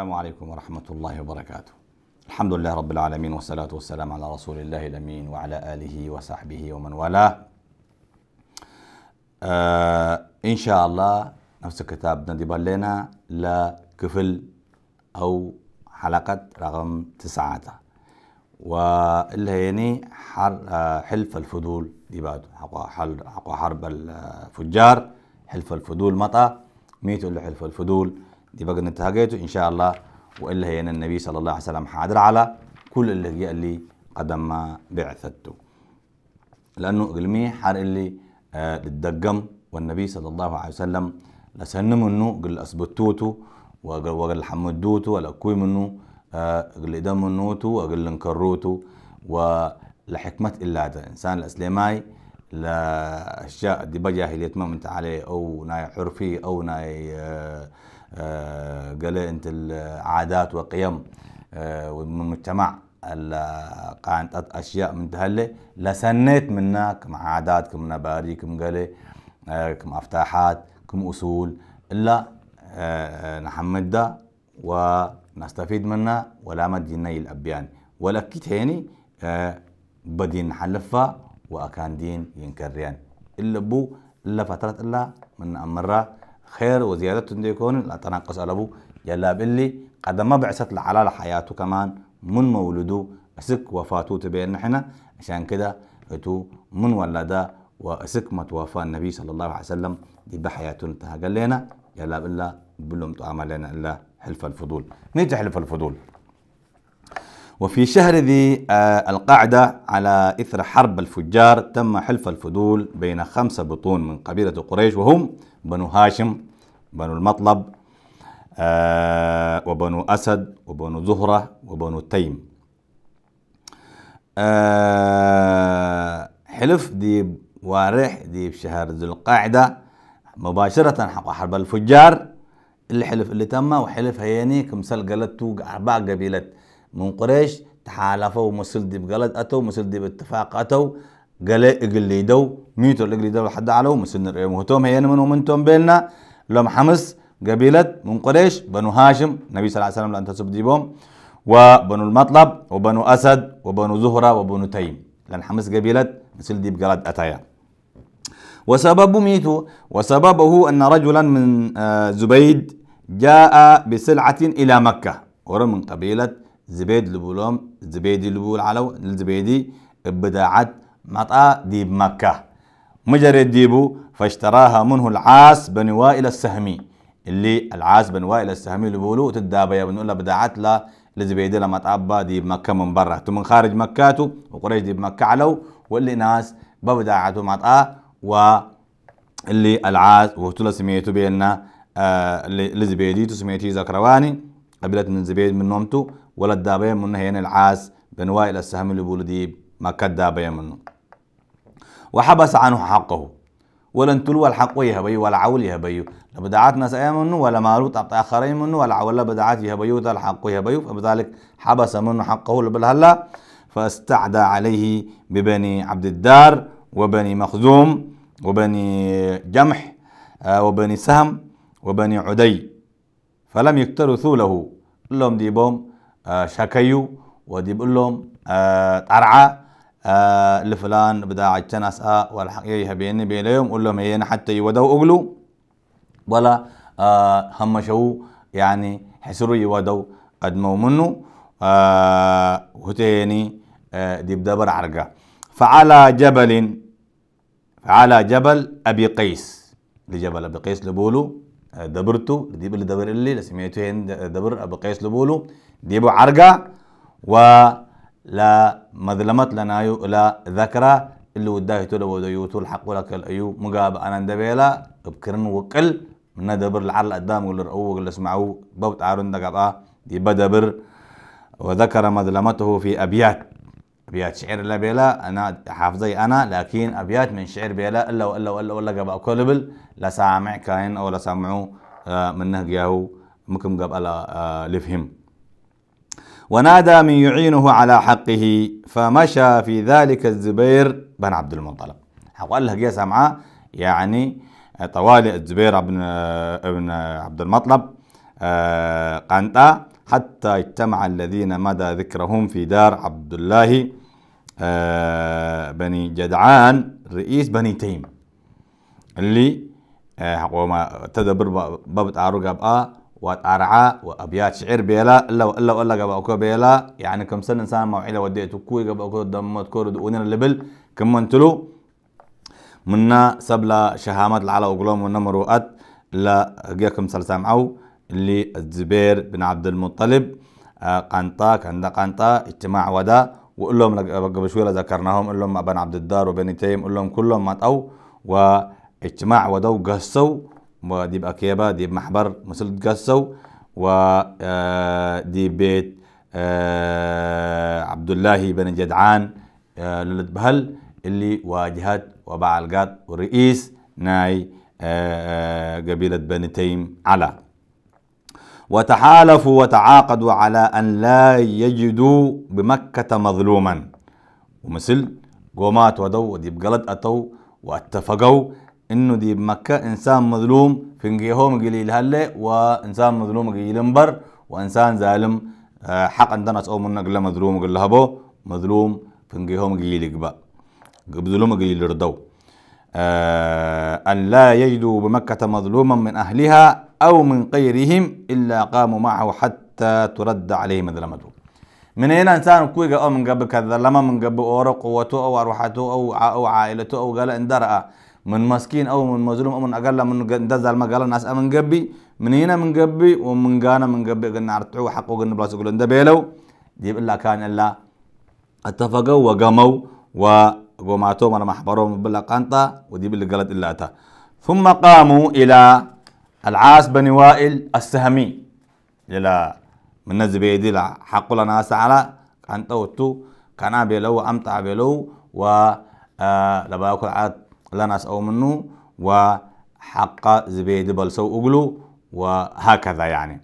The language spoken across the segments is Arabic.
السلام عليكم ورحمة الله وبركاته الحمد لله رب العالمين والصلاة والسلام على رسول الله الأمين وعلى آله وصحبه ومن والاه آه إن شاء الله نفس الكتاب دي لنا لكفل أو حلقة رقم تسعة واللي يعني آه، حلف الفضول دي بعد حرب الفجار حلف الفضول مطا ميتوا اللي حلف الفضول دي بقى نتهاجته ان شاء الله والا هي النبي صلى الله عليه وسلم حاضر على كل اللي جاء لي قدم ما بعثته لانه قلمي حار اللي آه للدقم والنبي صلى الله عليه وسلم لسن منه قل اثبتوته وقل حمدوته ولا كوي منه آه قل منوته وقل انكروته ولحكمة إلا ده إنسان لا لأشياء دي بجاهلية ما منت عليه أو ناي حرفي أو ناي آه قال انت العادات والقيم آه، والمجتمع المجتمع أشياء من تهلي لسنيت منك مع عاداتكم نباريكم قالي آه، كم أفتاحات كم أصول إلا آه، نحمد ده ونستفيد منه ولا ما مدينا الأبيان ولا كتيني بدين نحلفها وأكان دين ينكريان إلا بو إلا فترة إلا من أمره خير وزيادة دي لا تناقص ألبو يلا باللي قد ما بعثت العلالة حياته كمان من مولده أسك وفاته تبين نحنا عشان كده تو من ولده وأسك ما توفى النبي صلى الله عليه وسلم دي بحياته انتهى قال لنا يلا بالله بلوم تعمل لنا إلا حلف الفضول نيجي حلف الفضول وفي شهر ذي آه، القعدة على إثر حرب الفجار تم حلف الفضول بين خمسة بطون من قبيلة قريش وهم بنو هاشم بنو المطلب آه، وبنو أسد وبنو زهرة وبنو تيم آه، حلف دي وارح دي شهر ذي القعدة مباشرة حق حرب الفجار اللي حلف اللي تم وحلف هيني قلت قالت أربع قبيلات من قريش تحالفوا مسل ديب قلد اتو مسل ديب اتفاق اتو قال دو ميتو دو حد علو مسل نرئيهم هي هيان منو منتم بيلنا لهم حمص قبيلة من قريش بنو هاشم نبي صلى الله عليه وسلم لأن تسب ديبهم وبنو المطلب وبنو أسد وبنو زهرة وبنو تيم لأن حمص قبيلة مسل ديب قلد أتايا وسبب ميتو وسببه أن رجلا من آه، زبيد جاء بسلعة إلى مكة ورم من قبيلة زبيد لبولوم زبيدي لبول علو الزبيدي بداعت مطا ديب مكة مجرد ديبو فاشتراها منه العاس بن وائل السهمي اللي العاس بن وائل السهمي اللي بولو تدابا يا بنقول بداعت لا الزبيدي لما تعبى ديب مكة من برا من خارج مكاته وقريش ديب مكة علو واللي ناس ببداعته مطا و اللي العاس وتلا سميته بينا آه لزبيدي تسميته زكرواني قبلت من زبيد من نومته ولا دابين من هين العاز بن وائل السهم اللي بولديب ما كدابية منه وحبس عنه حقه ولن تلو الحق يهبي ولا عول يهبيو لا بدعات ناس منه ولا مالوت آخرين منه ولا عول بدعات يهبيو الحق يهبيو فبذلك حبس منه حقه بالهلا فاستعدى عليه ببني عبد الدار وبني مخزوم وبني جمح آه، وبني سهم وبني عدي فلم يكترثوا له لهم ديبهم آه، شكيو ودي بقول لهم آه، طرعه آه، لفلان عجتنا اسا والحقيقه بيني بينهم قول لهم هينا حتى يودوا اقلوا ولا هم شو يعني حسروا يودوا ادموا منه هتيني دي بدبر عرقا فعلى جبل فعلى جبل ابي قيس لجبل ابي قيس لبولو دبرتو دي دبر اللي لسميته دبر ابي قيس لبولو ديبو عرقة ولا مظلمت لنا لا ذكرى اللي وداه تولى وديوتو الحق لك الأيو مقاب أنا ندبيلا بكرن وقل من دبر العرل قدام ولا رأوه ولا اسمعوه بوت عارون دقا دي بدبر وذكر مظلمته في أبيات أبيات شعر لا بيلا أنا حافظي أنا لكن أبيات من شعر بيلا إلا وإلا وإلا وإلا قبا كولبل لا سامع كاين أو لا سامعو آه، منه جاهو مكم قبل آه، لفهم ونادى من يعينه على حقه فمشى في ذلك الزبير بن عبد المطلب وقال له قياسها معاه يعني آه، طوالي الزبير بن ابن آه، عبد المطلب آه، قنطا حتى اجتمع الذين مدى ذكرهم في دار عبد الله بني جدعان رئيس بني تيم اللي وما تدبر باب تعارق ابقى واتارعا وابيات شعر بيلا الا الا إلا قبا اكو بيلا يعني كم سنه انسان عيلة وديته كوي قبا اكو دمت كورد ونن لبل كم منا سبلا شهامات العلا وقلوم ات لا جاكم أو اللي الزبير بن عبد المطلب آه قنطا كندا قنطا اجتماع ودا وقول لهم قبل شويه ذكرناهم قول لهم عبد الدار وبني تيم قول لهم كلهم ماتوا واجتماع ودا وقصوا ودي بأكيبة دي بمحبر مسل تقسو ودي آه، بيت آه، عبد الله بن جدعان آه، لولد بهل اللي واجهت وبعلقات ورئيس ناي قبيلة بني تيم على وتحالفوا وتعاقدوا على أن لا يجدوا بمكة مظلوما ومثل قومات ودو ودي بقلد أتوا واتفقوا انه دي بمكة انسان مظلوم فنجيهم قليل هلا وانسان مظلوم قليل بر وانسان ظالم آه، حق عندنا تقوم منك لا مظلوم قل هبو مظلوم فنجيهم قليل قبا مظلوم قليل ردو آه، أن لا يجدوا بمكة مظلوما من أهلها أو من غيرهم إلا قاموا معه حتى ترد عليهم ذلمته من هنا إنسان كويجا أو من قبل كذا لما من قبل أورق قوته أو روحته أو أو عائلته أو قال إن درأ من مسكين او من مظلوم او من اقل من دزال ما قال الناس من قبي من هنا من قبي ومن قانا من قبي قلنا ارتعوا حقوا قلنا بلاس قلنا ده بيلو دي كان الا اتفقوا وقاموا وقماتهم انا محبرهم بلا قنطه ودي اللي قالت الا اتا ثم قاموا الى العاص بن وائل السهمي الى من نزبيدي حقوا لنا على قنطه وتو كان بيلو أمتع بيلو و آه لباكل عاد لناس أو منه وحق زبيد بل سو أقلو وهكذا يعني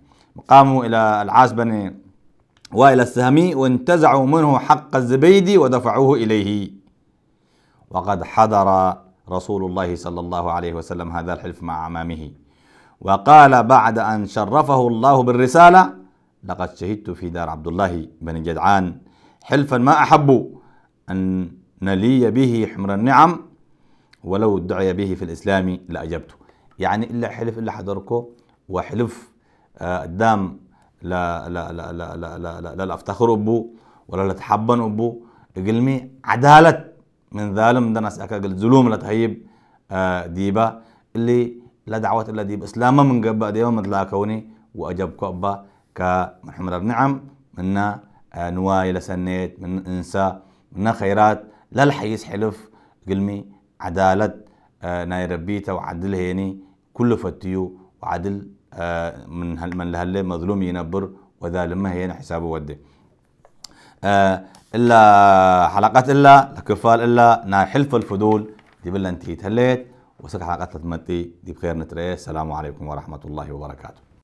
قاموا إلى العازبني وإلى السهمي وانتزعوا منه حق الزبيدي ودفعوه إليه وقد حضر رسول الله صلى الله عليه وسلم هذا الحلف مع أمامه وقال بعد أن شرفه الله بالرسالة لقد شهدت في دار عبد الله بن جدعان حلفا ما أحب أن نلي به حمر النعم ولو ادعي به في الإسلام لأجبته يعني إلا حلف إلا حضركو وحلف قدام لا لا لا لا لا لا لا, لا, لا افتخر ابو ولا لا تحبن ابو قلمي عدالة من ظالم ده ناس اكل زلوم لا تهيب ديبا اللي لا دعوة الا ديب اسلام من قبا ديبا مثل كوني واجب كوبا كمحمد نعم منا نوايل سنيت من انسى منا خيرات لا الحيس حلف قلمي عدالة آه، نايربيتا وعدل هيني كل فتيو وعدل آه، من هل من لهله مظلوم ينبر وذا لما هينا حسابه وده آه، إلا حلقات إلا لكفال إلا نا حلف الفضول دي بلا انتي تهليت وسك حلقات لتمتي دي بخير نتري السلام عليكم ورحمة الله وبركاته